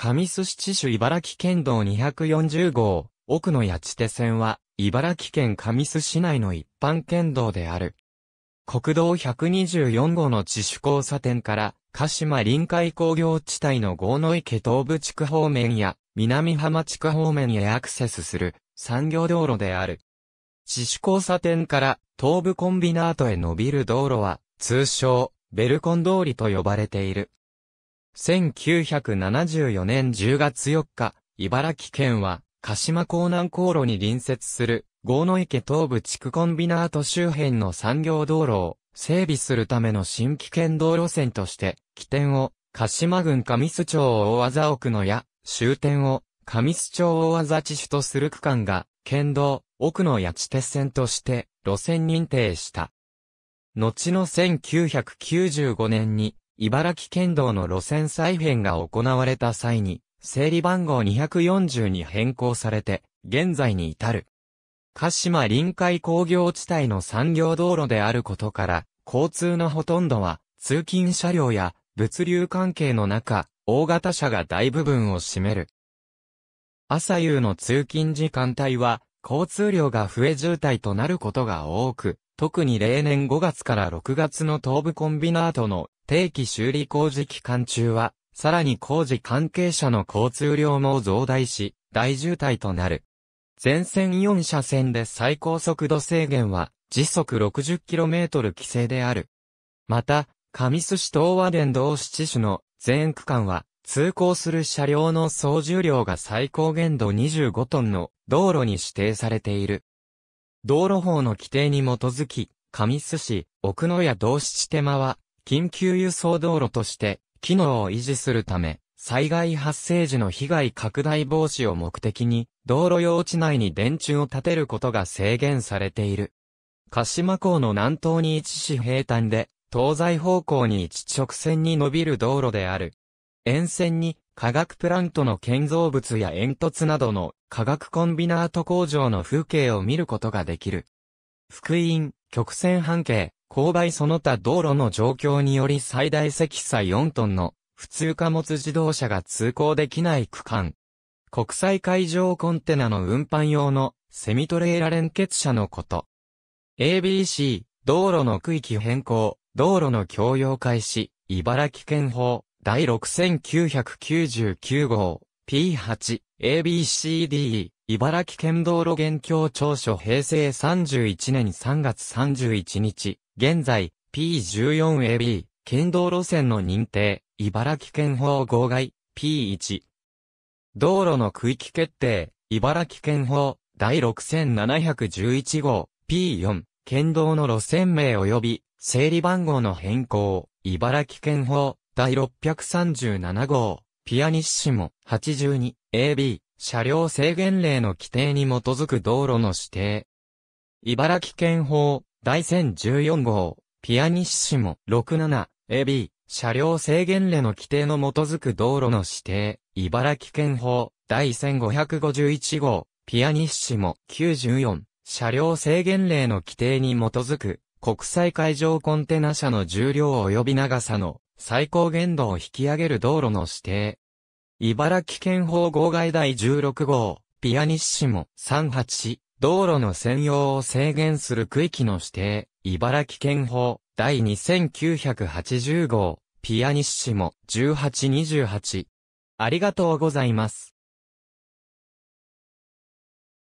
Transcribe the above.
上須七種茨城県道240号、奥の八手線は、茨城県上須市内の一般県道である。国道124号の自主交差点から、鹿島臨海工業地帯の豪ノ池東部地区方面や、南浜地区方面へアクセスする、産業道路である。自主交差点から東部コンビナートへ伸びる道路は、通称、ベルコン通りと呼ばれている。1974年10月4日、茨城県は、鹿島港南航路に隣接する、豪ノ池東部地区コンビナート周辺の産業道路を整備するための新規県道路線として、起点を、鹿島郡上須町大技奥野や、終点を、上須町大技地主とする区間が、県道、奥野や地鉄線として、路線認定した。後の1995年に、茨城県道の路線再編が行われた際に、整理番号240に変更されて、現在に至る。鹿島臨海工業地帯の産業道路であることから、交通のほとんどは、通勤車両や物流関係の中、大型車が大部分を占める。朝夕の通勤時間帯は、交通量が増え渋滞となることが多く、特に例年5月から6月の東部コンビナートの定期修理工事期間中は、さらに工事関係者の交通量も増大し、大渋滞となる。全線4車線で最高速度制限は、時速 60km 規制である。また、上須市東和電動七種の全区間は、通行する車両の総重量が最高限度25トンの道路に指定されている。道路法の規定に基づき、上須市、奥野屋道七手間は、緊急輸送道路として、機能を維持するため、災害発生時の被害拡大防止を目的に、道路用地内に電柱を建てることが制限されている。鹿島港の南東に位置し平坦で、東西方向に一直線に伸びる道路である。沿線に化学プラントの建造物や煙突などの化学コンビナート工場の風景を見ることができる。福音、曲線半径、勾配その他道路の状況により最大積載4トンの普通貨物自動車が通行できない区間。国際海上コンテナの運搬用のセミトレーラ連結車のこと。ABC、道路の区域変更、道路の共用開始、茨城県法、第6999号、P8、ABCDE、茨城県道路現況調書平成31年3月31日、現在、P14AB、県道路線の認定、茨城県法号外、P1。道路の区域決定、茨城県法、第6711号、P4、県道の路線名及び、整理番号の変更、茨城県法、第637号、ピアニッシモ、82、AB。車両制限令の規定に基づく道路の指定。茨城県法、第1014号、ピアニッシモ 67AB、車両制限令の規定の基づく道路の指定、茨城県法、第1551号、ピアニッシモ94、車両制限令の規定に基づく、国際海上コンテナ車の重量及び長さの最高限度を引き上げる道路の指定、茨城県法号外第16号、ピアニッシモ38、道路の専用を制限する区域の指定、茨城県法第2980号、ピアニッシモ1828。ありがとうございます。